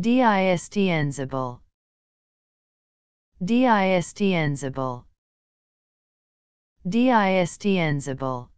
DISTNSable DISTNSable DISTNSable